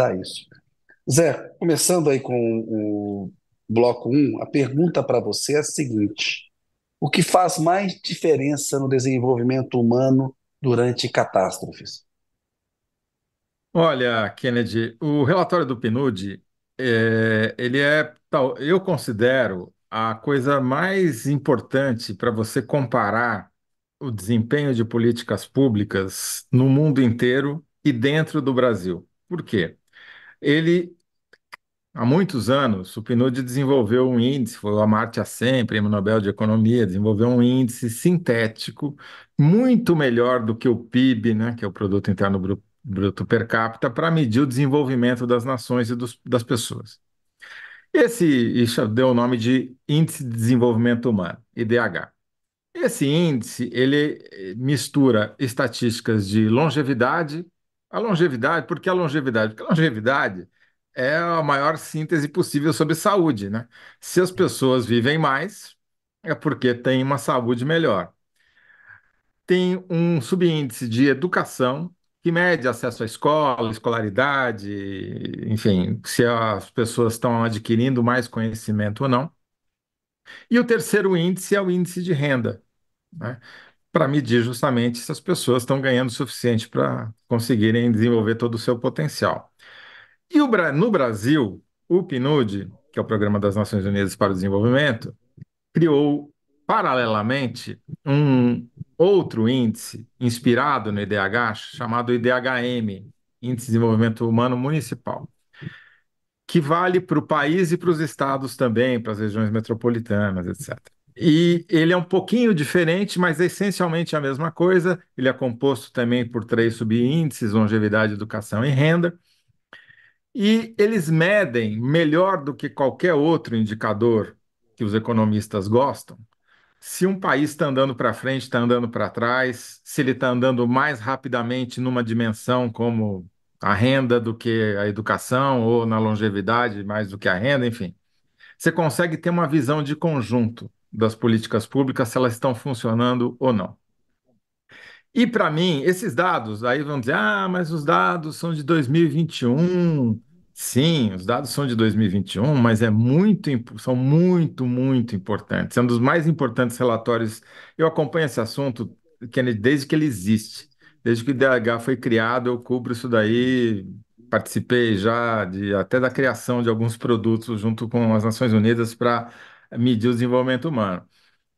analisar isso. Zé, começando aí com o bloco 1, um, a pergunta para você é a seguinte: o que faz mais diferença no desenvolvimento humano durante catástrofes? Olha, Kennedy, o relatório do PNUD, é, ele é, eu considero a coisa mais importante para você comparar o desempenho de políticas públicas no mundo inteiro e dentro do Brasil. Por quê? Ele, há muitos anos, o PNUD desenvolveu um índice, foi o Amartya é Sen, Prêmio Nobel de Economia, desenvolveu um índice sintético muito melhor do que o PIB, né, que é o Produto Interno Bruto, Per Capita, para medir o desenvolvimento das nações e dos, das pessoas. Esse isso deu o nome de Índice de Desenvolvimento Humano, IDH. Esse índice ele mistura estatísticas de longevidade, a longevidade, por que a longevidade? Porque a longevidade é a maior síntese possível sobre saúde, né? Se as pessoas vivem mais, é porque têm uma saúde melhor. Tem um subíndice de educação que mede acesso à escola, escolaridade, enfim, se as pessoas estão adquirindo mais conhecimento ou não. E o terceiro índice é o índice de renda. Né? para medir justamente se as pessoas estão ganhando o suficiente para conseguirem desenvolver todo o seu potencial. E o, no Brasil, o PNUD, que é o Programa das Nações Unidas para o Desenvolvimento, criou paralelamente um outro índice inspirado no IDH, chamado IDHM, Índice de Desenvolvimento Humano Municipal, que vale para o país e para os estados também, para as regiões metropolitanas, etc. E ele é um pouquinho diferente, mas é essencialmente a mesma coisa. Ele é composto também por três subíndices: longevidade, educação e renda. E eles medem melhor do que qualquer outro indicador que os economistas gostam se um país está andando para frente, está andando para trás, se ele está andando mais rapidamente numa dimensão como a renda do que a educação, ou na longevidade mais do que a renda, enfim. Você consegue ter uma visão de conjunto das políticas públicas, se elas estão funcionando ou não. E para mim, esses dados, aí vão dizer, ah, mas os dados são de 2021. Sim, os dados são de 2021, mas é muito, são muito, muito importantes. É um dos mais importantes relatórios. Eu acompanho esse assunto, Kennedy, desde que ele existe. Desde que o DH foi criado, eu cubro isso daí, participei já de, até da criação de alguns produtos junto com as Nações Unidas para medir o desenvolvimento humano.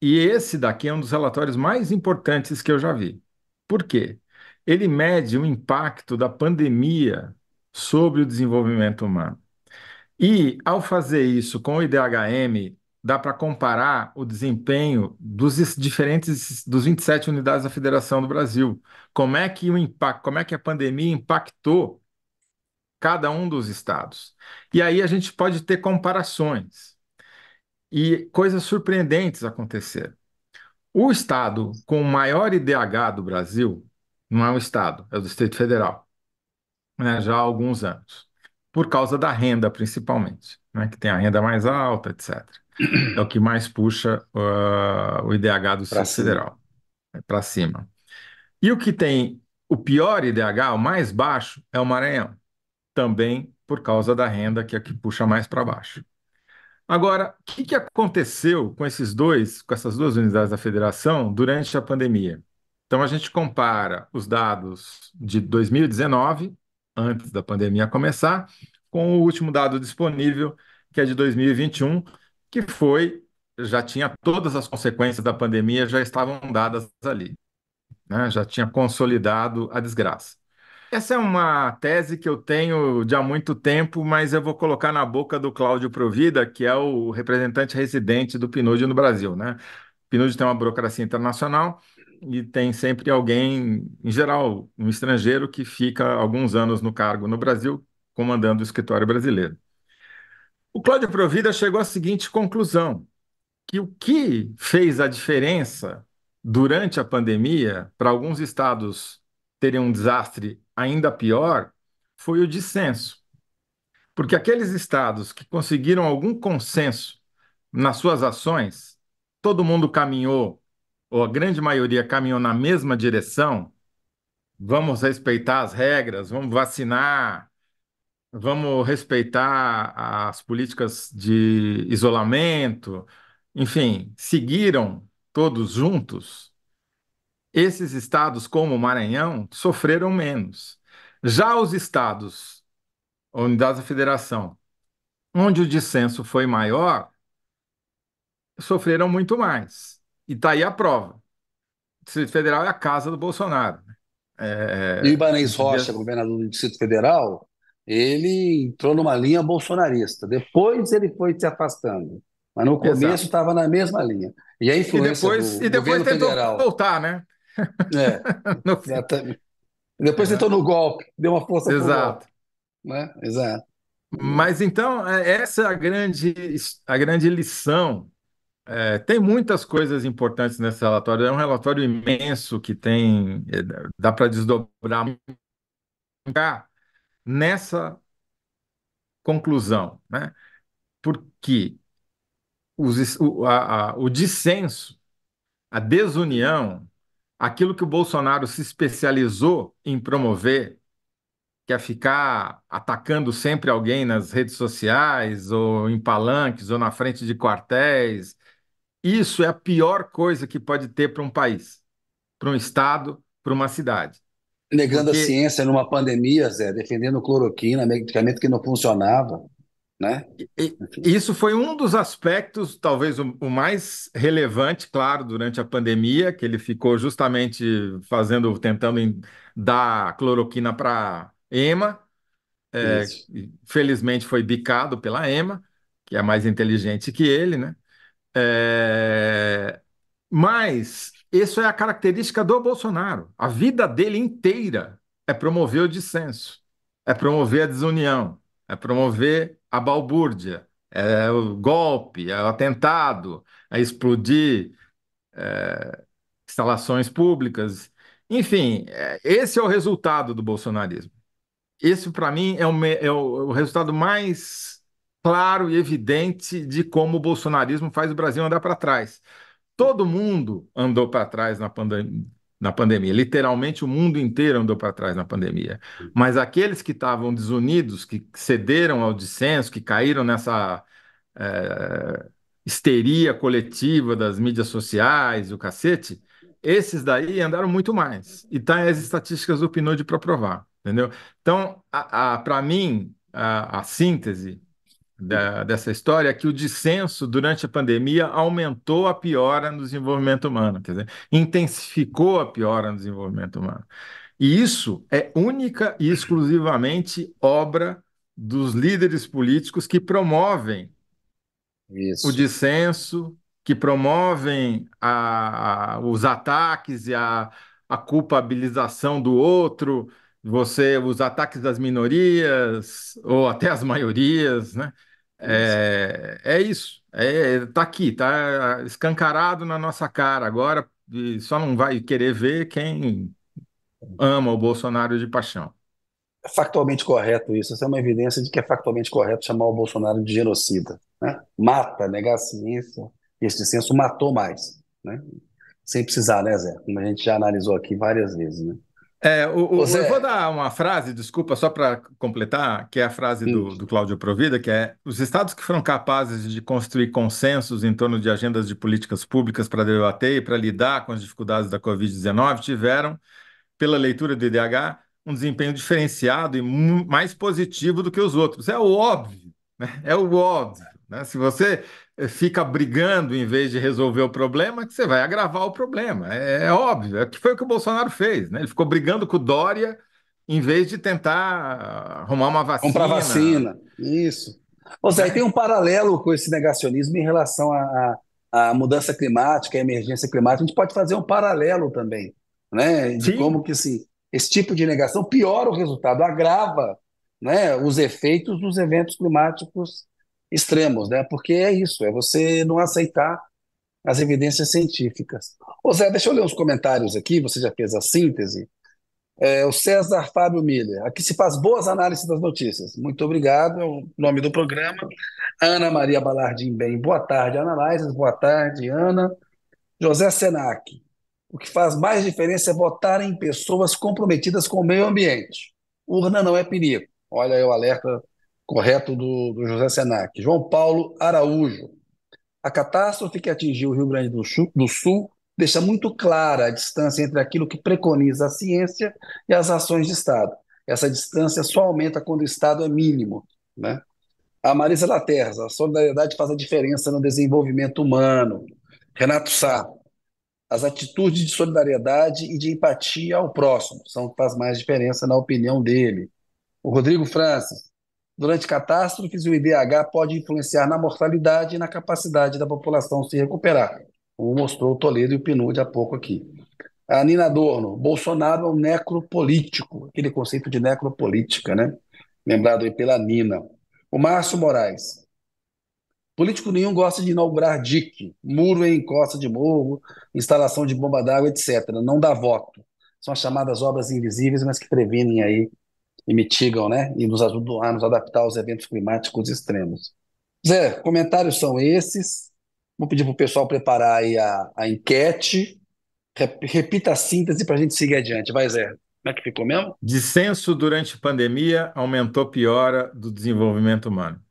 E esse daqui é um dos relatórios mais importantes que eu já vi. Por quê? Ele mede o impacto da pandemia sobre o desenvolvimento humano. E, ao fazer isso com o IDHM, dá para comparar o desempenho dos diferentes dos 27 unidades da Federação do Brasil. Como é que o impacto, como é que a pandemia impactou cada um dos estados? E aí a gente pode ter comparações e coisas surpreendentes aconteceram. O estado com o maior IDH do Brasil não é um estado, é o Distrito Federal, né, já há alguns anos, por causa da renda principalmente, né, que tem a renda mais alta, etc. É o que mais puxa uh, o IDH do Distrito Federal é para cima. E o que tem o pior IDH, o mais baixo, é o Maranhão, também por causa da renda que é o que puxa mais para baixo. Agora, o que, que aconteceu com esses dois, com essas duas unidades da federação durante a pandemia? Então a gente compara os dados de 2019, antes da pandemia começar, com o último dado disponível, que é de 2021, que foi já tinha todas as consequências da pandemia já estavam dadas ali, né? Já tinha consolidado a desgraça. Essa é uma tese que eu tenho já há muito tempo, mas eu vou colocar na boca do Cláudio Provida, que é o representante residente do PNUD no Brasil, né? O PNUD tem uma burocracia internacional e tem sempre alguém, em geral, um estrangeiro que fica alguns anos no cargo no Brasil, comandando o escritório brasileiro. O Cláudio Provida chegou à seguinte conclusão, que o que fez a diferença durante a pandemia para alguns estados terem um desastre ainda pior foi o dissenso. Porque aqueles estados que conseguiram algum consenso nas suas ações, todo mundo caminhou, ou a grande maioria caminhou na mesma direção, vamos respeitar as regras, vamos vacinar, vamos respeitar as políticas de isolamento, enfim, seguiram todos juntos, esses estados, como o Maranhão, sofreram menos. Já os estados, unidades da federação, onde o dissenso foi maior, sofreram muito mais. E está aí a prova. O Distrito Federal é a casa do Bolsonaro. Né? É... E o Ibanez Rocha, governador do Distrito Federal, ele entrou numa linha bolsonarista. Depois ele foi se afastando. Mas no começo estava na mesma linha. E a influência e depois, do e depois governo tentou federal... voltar, né? É, exatamente. Depois entrou no golpe, deu uma força pro Exato. golpe, né? Exato. Mas então, é, essa é a grande, a grande lição. É, tem muitas coisas importantes nesse relatório. É um relatório imenso que tem, é, dá para desdobrar ah, nessa conclusão, né? Porque os, o, a, a, o dissenso, a desunião aquilo que o Bolsonaro se especializou em promover, que é ficar atacando sempre alguém nas redes sociais, ou em palanques, ou na frente de quartéis, isso é a pior coisa que pode ter para um país, para um estado, para uma cidade. Negando Porque... a ciência numa pandemia, Zé, defendendo cloroquina, medicamento que não funcionava. Né? E, isso foi um dos aspectos, talvez o, o, mais relevante, claro, durante a pandemia, que ele ficou justamente fazendo, tentando dar cloroquina para EMA. É, felizmente foi bicado pela EMA, que é mais inteligente que ele, né? É, mas isso é a característica do Bolsonaro. A vida dele inteira é promover o dissenso, é promover a desunião, é promover a balbúrdia, é, o golpe, é o atentado, é explodir é, instalações públicas. Enfim, é, esse é o resultado do bolsonarismo. Esse, para mim, é o, é o resultado mais claro e evidente de como o bolsonarismo faz o Brasil andar para trás. Todo mundo andou para trás na pandemia, na pandemia. Literalmente o mundo inteiro andou para trás na pandemia. Mas aqueles que estavam desunidos, que cederam ao dissenso, que caíram nessa é, histeria coletiva das mídias sociais, o cacete, esses daí andaram muito mais. E tá as estatísticas do PNUD para provar, entendeu? Então, para mim, a, a síntese da, dessa história é que o dissenso durante a pandemia aumentou a piora no desenvolvimento humano, quer dizer, intensificou a piora no desenvolvimento humano. E isso é única e exclusivamente obra dos líderes políticos que promovem isso. o dissenso, que promovem a, a, os ataques e a, a culpabilização do outro você os ataques das minorias ou até as maiorias, né? É, é isso, é, tá aqui, tá escancarado na nossa cara agora, só não vai querer ver quem ama o Bolsonaro de paixão. É factualmente correto isso, essa é uma evidência de que é factualmente correto chamar o Bolsonaro de genocida, né? Mata, negar a ciência, esse senso matou mais, né? Sem precisar, né, Zé? Como a gente já analisou aqui várias vezes, né? É, o, o, Eu vou é dar uma frase, desculpa, só para completar, que é a frase do, do Cláudio Provida, que é: os estados que foram capazes de construir consensos em torno de agendas de políticas públicas para debater e para lidar com as dificuldades da Covid-19 tiveram, pela leitura do IDH, um desempenho diferenciado e mais positivo do que os outros. É o óbvio, né? é o óbvio. Né? Se você fica brigando em vez de resolver o problema, que você vai agravar o problema. É, é óbvio, é que foi o que o Bolsonaro fez, né? Ele ficou brigando com o Dória em vez de tentar arrumar uma vacina. Comprar vacina, isso. Ou seja, é. tem um paralelo com esse negacionismo em relação à, à mudança climática, à emergência climática. A gente pode fazer um paralelo também, né? De Sim. como que esse, esse tipo de negação piora o resultado, agrava né, os efeitos dos eventos climáticos extremos, né? Porque é isso, é você não aceitar as evidências científicas. Ô Zé, deixa eu ler uns comentários aqui, você já fez a síntese. É, o César Fábio Miller, aqui se faz boas análises das notícias. Muito obrigado, é o nome do programa. Ana Maria Balardim Bem, boa tarde, Analysis, boa tarde, Ana. José Senac, o que faz mais diferença é votar em pessoas comprometidas com o meio ambiente. Urna não é perigo. Olha aí o alerta correto do, do José Senac. João Paulo Araújo. A catástrofe que atingiu o Rio Grande do Sul, do Sul deixa muito clara a distância entre aquilo que preconiza a ciência e as ações de Estado. Essa distância só aumenta quando o Estado é mínimo. Né? A Marisa Laterza, a solidariedade faz a diferença no desenvolvimento humano. Renato Sá, as atitudes de solidariedade e de empatia ao próximo são o que faz mais diferença na opinião dele. O Rodrigo Francis, Durante catástrofes, o IDH pode influenciar na mortalidade e na capacidade da população se recuperar, como mostrou o Toledo e o Pinudi há pouco aqui. A Nina Adorno, Bolsonaro é um necropolítico, aquele conceito de necropolítica, né? Lembrado aí pela Nina. O Márcio Moraes, político nenhum gosta de inaugurar dique, muro em encosta de morro, instalação de bomba d'água, etc. Não dá voto. São as chamadas obras invisíveis, mas que previnem aí e mitigam, né? E nos ajudam a nos adaptar aos eventos climáticos extremos. Zé, comentários são esses. Vou pedir para o pessoal preparar aí a, a enquete. Repita a síntese para a gente seguir adiante. Vai, Zé. Como é que ficou mesmo? Dissenso durante pandemia aumentou piora do desenvolvimento humano.